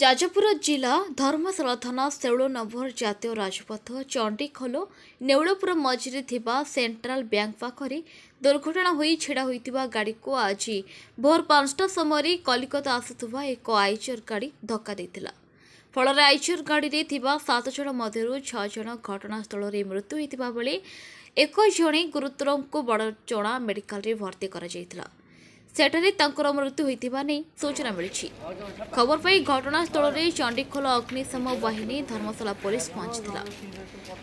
ଯାଜପୁର ଜିଲ୍ଲା ଧର୍ମଶାଳା ଥାନା ଶେଉଳନଭର ଜାତୀୟ ରାଜପଥ ଚଣ୍ଡିଖୋଲ ନେଉଳପୁର ମଝିରେ ଥିବା ସେଣ୍ଟ୍ରାଲ ବ୍ୟାଙ୍କ ପାଖରେ ଦୁର୍ଘଟଣା ହୋଇ ଛିଡ଼ା ହୋଇଥିବା ଗାଡ଼ିକୁ ଆଜି ଭୋର ପାଞ୍ଚଟା ସମୟରେ କଲିକତା ଆସୁଥିବା ଏକ ଆଇଚର ଗାଡ଼ି ଧକ୍କା ଦେଇଥିଲା ଫଳରେ ଆଇଚର ଗାଡ଼ିରେ ଥିବା ସାତ ଜଣ ମଧ୍ୟରୁ ଛଅ ଜଣ ଘଟଣାସ୍ଥଳରେ ମୃତ୍ୟୁ ହୋଇଥିବା ବେଳେ ଏକ ଜଣେ ଗୁରୁତରଙ୍କୁ ବଡ଼ଚଣା ମେଡ଼ିକାଲରେ ଭର୍ତ୍ତି କରାଯାଇଥିଲା ସେଠାରେ ତାଙ୍କର ମୃତ୍ୟୁ ହୋଇଥିବା ନେଇ ସୂଚନା ମିଳିଛି ଖବର ପାଇ ଘଟଣାସ୍ଥଳରେ ଚଣ୍ଡିଖୋଲ ଅଗ୍ନିଶମ ବାହିନୀ ଧର୍ମଶାଳା ପୋଲିସ ପହଞ୍ଚିଥିଲା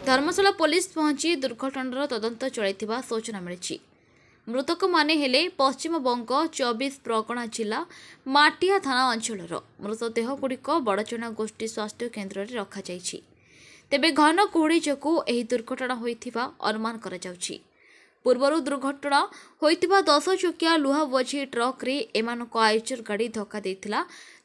ଧର୍ମଶାଳା ପୋଲିସ ପହଞ୍ଚି ଦୁର୍ଘଟଣାର ତଦନ୍ତ ଚଳାଇଥିବା ସୂଚନା ମିଳିଛି ମୃତକମାନେ ହେଲେ ପଶ୍ଚିମବଙ୍ଗ ଚବିଶ ପ୍ରଗଣା ଜିଲ୍ଲା ମାଟିଆ ଥାନା ଅଞ୍ଚଳର ମୃତଦେହଗୁଡ଼ିକ ବଡ଼ଚଣା ଗୋଷ୍ଠୀ ସ୍ୱାସ୍ଥ୍ୟ କେନ୍ଦ୍ରରେ ରଖାଯାଇଛି ତେବେ ଘନ କୁହୁଡ଼ି ଯୋଗୁଁ ଏହି ଦୁର୍ଘଟଣା ହୋଇଥିବା ଅନୁମାନ କରାଯାଉଛି ପୂର୍ବରୁ ଦୁର୍ଘଟଣା ହୋଇଥିବା ଦଶ ଚକିଆ ଲୁହା ବୋଝେଇ ଟ୍ରକ୍ରେ ଏମାନଙ୍କ ଆୟୁଚର ଗାଡ଼ି ଧକ୍କା ଦେଇଥିଲା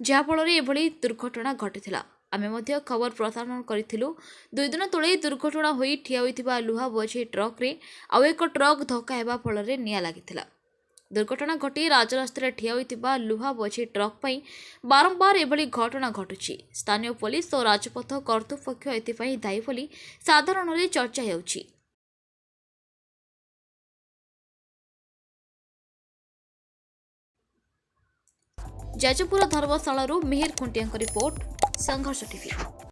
ଯାହାଫଳରେ ଏଭଳି ଦୁର୍ଘଟଣା ଘଟିଥିଲା ଆମେ ମଧ୍ୟ ଖବର ପ୍ରସାରଣ କରିଥିଲୁ ଦୁଇ ଦିନ ତଳେ ଦୁର୍ଘଟଣା ହୋଇ ଠିଆ ହୋଇଥିବା ଲୁହା ବୋଝେଇ ଟ୍ରକ୍ରେ ଆଉ ଏକ ଟ୍ରକ୍ ଧକ୍କା ହେବା ଫଳରେ ନିଆଁ ଲାଗିଥିଲା ଦୁର୍ଘଟଣା ଘଟି ରାଜରାସ୍ତାରେ ଠିଆ ହୋଇଥିବା ଲୁହା ବୋଝେଇ ଟ୍ରକ୍ ପାଇଁ ବାରମ୍ବାର ଏଭଳି ଘଟଣା ଘଟୁଛି ସ୍ଥାନୀୟ ପୋଲିସ ଓ ରାଜପଥ କର୍ତ୍ତୃପକ୍ଷ ଏଥିପାଇଁ ଦାୟୀ ବୋଲି ସାଧାରଣରେ ଚର୍ଚ୍ଚା ହେଉଛି ଯାଜପୁର ଧର୍ମଶାଳାରୁ ମିହିର ଖୁଣ୍ଟିଆଙ୍କ ରିପୋର୍ଟ ସଂଘର୍ଷ ଟିଭି